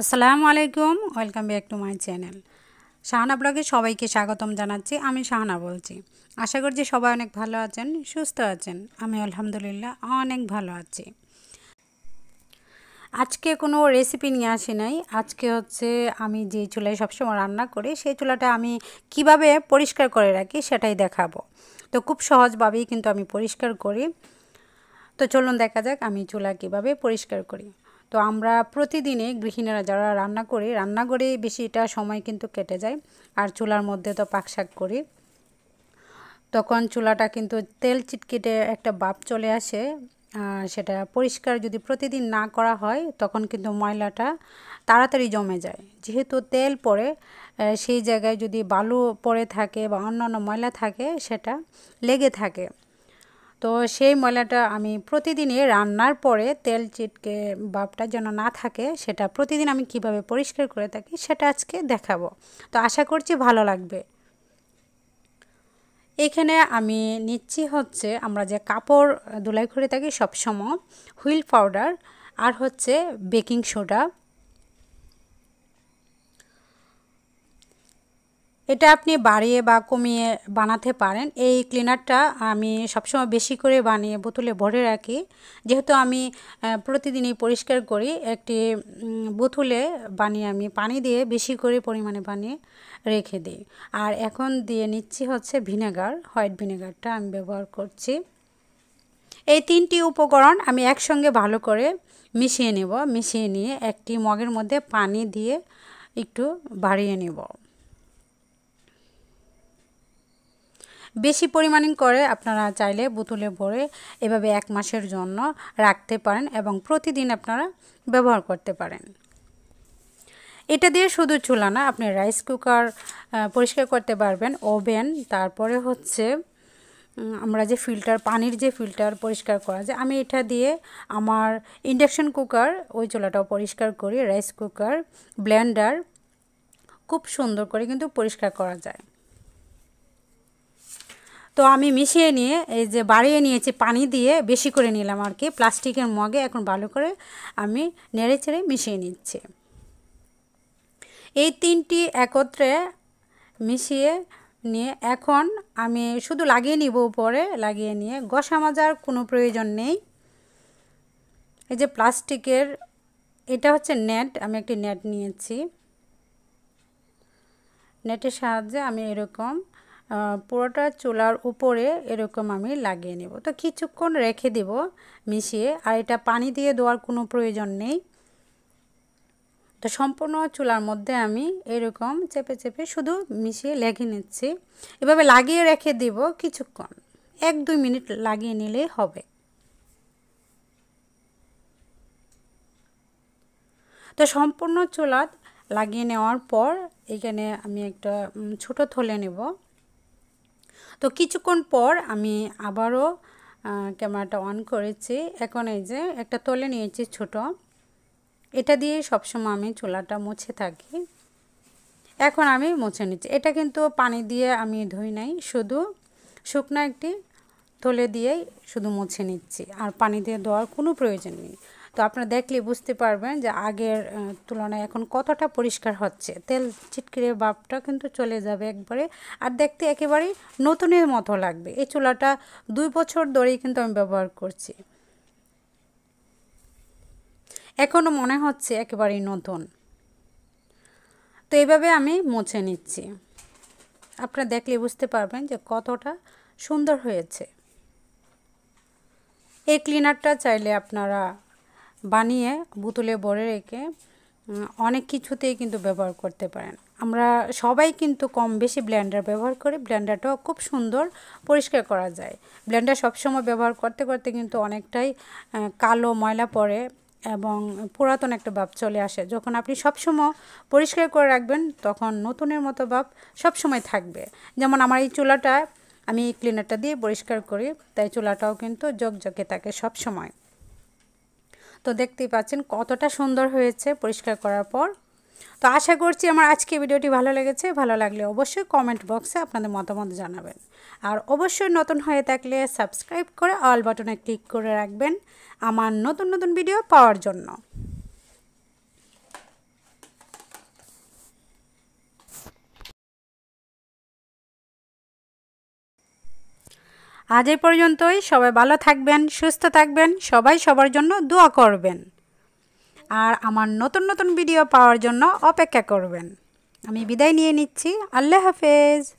আসসালামু আলাইকুম welcome back to my channel Shahana ব্লগে সবাইকে স্বাগতম জানাচ্ছি আমি শাহানা বলছি আশা করছি সবাই অনেক ভালো আছেন সুস্থ আছেন আমি আলহামদুলিল্লাহ অনেক ভালো আছি আজকে কোনো রেসিপি নিয়ে আসি নাই আজকে হচ্ছে আমি যে চুলায় সবসময় রান্না করি সেই চুলাটা আমি কিভাবে পরিষ্কার করে রাখি সেটাই দেখাবো তো খুব সহজভাবেই কিন্তু আমি পরিষ্কার করি তো চলুন দেখা যাক আমি চুলা কিভাবে পরিষ্কার করি তো আমরা প্রতিদিনে গৃহিণীরা যারা রান্না করি রান্না করে বেশি এটা সময় কিন্তু কেটে যায় আর চুলার মধ্যে তো পাকশাক করি তখন চুলাটা কিন্তু তেল চিটকিটে একটা বাপ চলে আসে সেটা পরিষ্কার যদি প্রতিদিন না করা হয় তখন কিন্তু ময়লাটা তাড়াতাড়ি জমে যায় যেহেতু তেল পরে সেই জায়গায় যদি বালু পড়ে থাকে বা অন্যান্য ময়লা থাকে সেটা লেগে থাকে তো সেই ময়লাটা আমি প্রতিদিনই রান্নার পরে তেল চিটকে বাপটা যেন না থাকে সেটা প্রতিদিন আমি কিভাবে পরিষ্কার করে থাকি সেটা আজকে দেখাবো তো আশা করছি ভালো লাগবে এখানে আমি নিচ্ছি হচ্ছে আমরা যে কাপড় ধুলাই করে থাকি সবসময় হুইল পাউডার আর হচ্ছে বেকিং সোডা এটা আপনি বাড়িয়ে বা কমিয়ে বানাতে পারেন এই ক্লিনারটা আমি সবসময় বেশি করে বানিয়ে বোতলে ভরে রাখি যেহেতু আমি প্রতিদিনই পরিষ্কার করি একটি বোতলে বানিয়ে আমি পানি দিয়ে বেশি করে পরিমাণে বানিয়ে রেখে দিই আর এখন দিয়ে নিচ্ছি হচ্ছে ভিনেগার হোয়াইট ভিনেগারটা আমি ব্যবহার করছি এই তিনটি উপকরণ আমি একসঙ্গে ভালো করে মিশিয়ে নেব মিশিয়ে নিয়ে একটি মগের মধ্যে পানি দিয়ে একটু বাড়িয়ে নেব বেশি পরিমাণে করে আপনারা চাইলে বোতলে ভরে এভাবে এক মাসের জন্য রাখতে পারেন এবং প্রতিদিন আপনারা ব্যবহার করতে পারেন এটা দিয়ে শুধু চুলা না আপনি রাইস কুকার পরিষ্কার করতে পারবেন ওভেন তারপরে হচ্ছে আমরা যে ফিল্টার পানির যে ফিল্টার পরিষ্কার করা যায় আমি এটা দিয়ে আমার ইন্ডাকশন কুকার ওই চুলাটাও পরিষ্কার করি রাইস কুকার ব্লেন্ডার খুব সুন্দর করে কিন্তু পরিষ্কার করা যায় তো আমি মিশিয়ে নিয়ে এই যে বাড়িয়ে নিয়েছি পানি দিয়ে বেশি করে নিলাম আর কি প্লাস্টিকের মগে এখন ভালো করে আমি নেড়ে চেড়ে মিশিয়ে নিচ্ছি এই তিনটি একত্রে মিশিয়ে নিয়ে এখন আমি শুধু লাগিয়ে নিব উপরে লাগিয়ে নিয়ে গসা মাজার কোনো প্রয়োজন নেই এই যে প্লাস্টিকের এটা হচ্ছে নেট আমি একটি নেট নিয়েছি নেটের সাহায্যে আমি এরকম পুরোটা চুলার উপরে এরকম আমি লাগিয়ে নেব তো কিছুক্ষণ রেখে দেব মিশিয়ে আর এটা পানি দিয়ে দেওয়ার কোনো প্রয়োজন নেই তো সম্পূর্ণ চুলার মধ্যে আমি এরকম চেপে চেপে শুধু মিশিয়ে লেগে নিচ্ছি এভাবে লাগিয়ে রেখে দেব কিছুক্ষণ এক দুই মিনিট লাগিয়ে নিলে হবে তো সম্পূর্ণ চুলাত লাগিয়ে নেওয়ার পর এখানে আমি একটা ছোট থলে নেব তো কিছুক্ষণ পর আমি আবারও ক্যামেরাটা অন করেছি এখন এই যে একটা তলে নিয়েছি ছোট এটা দিয়ে সবসময় আমি চুলাটা মুছে থাকি এখন আমি মুছে নিচ্ছি এটা কিন্তু পানি দিয়ে আমি ধুই নাই শুধু শুকনো একটি তলে দিয়েই শুধু মুছে নিচ্ছি আর পানি দিয়ে দেওয়ার কোনো প্রয়োজন নেই তো আপনারা দেখলে বুঝতে পারবেন যে আগের তুলনায় এখন কতটা পরিষ্কার হচ্ছে তেল চিটকিরে বাপটা কিন্তু চলে যাবে একবারে আর দেখতে একেবারেই নতুনের মতো লাগবে এই চুলাটা দুই বছর ধরেই কিন্তু আমি ব্যবহার করছি এখনও মনে হচ্ছে একেবারেই নতুন তো এইভাবে আমি মুছে নিচ্ছি আপনারা দেখলে বুঝতে পারবেন যে কতটা সুন্দর হয়েছে এই ক্লিনারটা চাইলে আপনারা বানিয়ে বোতলে ভরে রেখে অনেক কিছুতেই কিন্তু ব্যবহার করতে পারেন আমরা সবাই কিন্তু কম বেশি ব্লেন্ডার ব্যবহার করি ব্লেন্ডারটাও খুব সুন্দর পরিষ্কার করা যায় ব্লেন্ডার সবসময় ব্যবহার করতে করতে কিন্তু অনেকটাই কালো ময়লা পড়ে এবং পুরাতন একটা ভাব চলে আসে যখন আপনি সবসময় পরিষ্কার করে রাখবেন তখন নতুনের মতো ভাব সবসময় থাকবে যেমন আমার এই চুলাটা আমি ক্লিনারটা দিয়ে পরিষ্কার করি তাই চুলাটাও কিন্তু জকজকে থাকে সবসময় তো দেখতেই পাচ্ছেন কতটা সুন্দর হয়েছে পরিষ্কার করার পর তো আশা করছি আমার আজকে ভিডিওটি ভালো লেগেছে ভালো লাগলে অবশ্যই কমেন্ট বক্সে আপনাদের মতামত জানাবেন আর অবশ্যই নতুন হয়ে থাকলে সাবস্ক্রাইব করে অল বাটনে ক্লিক করে রাখবেন আমার নতুন নতুন ভিডিও পাওয়ার জন্য আজ এই পর্যন্তই সবাই ভালো থাকবেন সুস্থ থাকবেন সবাই সবার জন্য দোয়া করবেন আর আমার নতুন নতুন ভিডিও পাওয়ার জন্য অপেক্ষা করবেন আমি বিদায় নিয়ে নিচ্ছি আল্লাহ হাফেজ